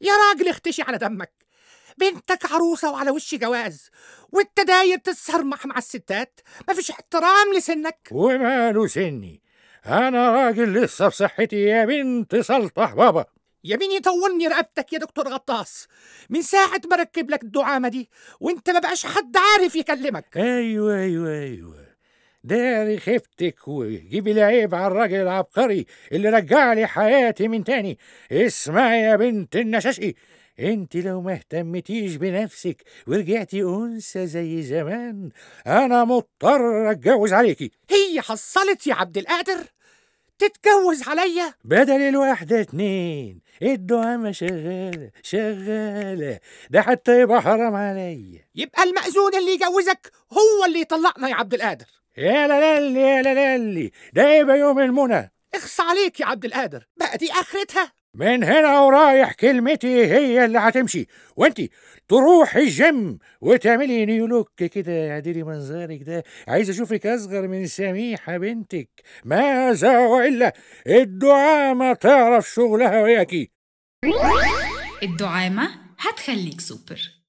يا راجل اختشي على دمك بنتك عروسة وعلى وش جواز وانت داير تسهر مع الستات مفيش احترام لسنك وماله سني انا راجل لسه بصحتي يا بنت سلطح بابا يا مين يطولني رقبتك يا دكتور غطاس من ساعة ما ركب لك الدعامة دي وانت ما بقاش حد عارف يكلمك ايوه ايوه ايوه ده خفتك وجيبي العيب على الراجل العبقري اللي رجع لي حياتي من تاني اسمعي يا بنت النشاشي انت لو ما اهتمتيش بنفسك ورجعتي انثى زي زمان انا مضطر اتجوز عليكي هي حصلت يا عبد القادر تتجوز عليا بدل الواحدة اتنين الدعامة شغالة شغالة ده حتى يبقى حرام عليا يبقى المأذون اللي يجوزك هو اللي يطلقنا يا عبد القادر يا لالي يا لالي ده ايه يوم المنى اخص عليك يا عبد القادر بقى دي اخرتها من هنا ورايح كلمتي هي اللي هتمشي وانتي تروحي الجيم وتعملي نيولوك كده يا ديري منظرك ده عايز اشوفك اصغر من سميحه بنتك ماذا والا الدعامه تعرف شغلها وياكي الدعامه هتخليك سوبر